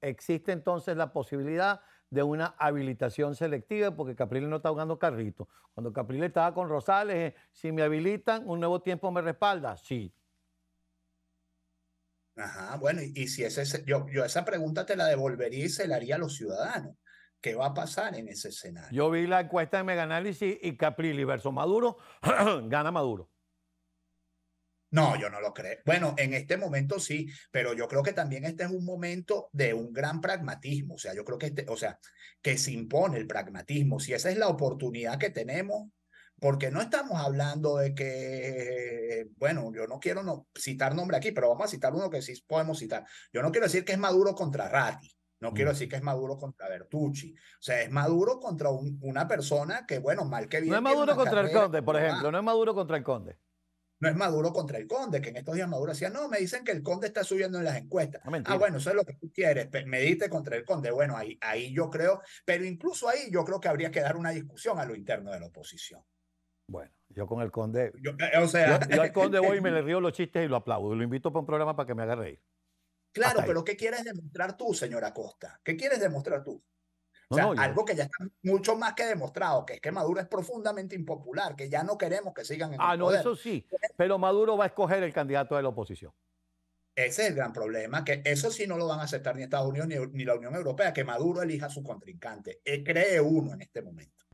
existe entonces la posibilidad de una habilitación selectiva, porque Capriles no está jugando carrito. Cuando Capriles estaba con Rosales, eh, si me habilitan, un nuevo tiempo me respalda. Sí. Ajá, bueno, y, si ese, yo, esa pregunta te la devolvería y se la haría a los ciudadanos. ¿Qué va a pasar en ese escenario? Yo vi la encuesta de Meganálisis y Capriles versus Maduro, gana Maduro. No, yo no lo creo. Bueno, en este momento sí, pero yo creo que también este es un momento de un gran pragmatismo. O sea, yo creo que, este, o sea, que se impone el pragmatismo. Si esa es la oportunidad que tenemos, porque no estamos hablando de que, bueno, yo no quiero no, citar nombre aquí, pero vamos a citar uno que sí podemos citar. Yo no quiero decir que es Maduro contra Ratti. No quiero mm. decir que es Maduro contra Bertucci. O sea, es Maduro contra una persona que, bueno, mal que bien. No es Maduro contra el Conde, por ejemplo. No es Maduro contra el Conde. No es Maduro contra el conde, que en estos días Maduro decía, no, me dicen que el conde está subiendo en las encuestas. ah, bueno, eso es lo que tú quieres, medite contra el conde. Bueno, ahí, ahí yo creo, pero incluso ahí yo creo que habría que dar una discusión a lo interno de la oposición. Bueno, yo con el conde. Yo, eh, o sea, al conde voy y me le río los chistes y lo aplaudo. lo invito para un programa para que me haga reír. Claro, pero ¿qué quieres demostrar tú, señora Costa? ¿Qué quieres demostrar tú? algo que ya está mucho más que demostrado, que es que Maduro es profundamente impopular, que ya no queremos que sigan en ah, no, eso sí, pero Maduro va a escoger el candidato de la oposición. Ese es el gran problema, que eso sí no lo van a aceptar ni Estados Unidos ni, la Unión Europea, que Maduro elija a su contrincante. Eh, cree uno en este momento.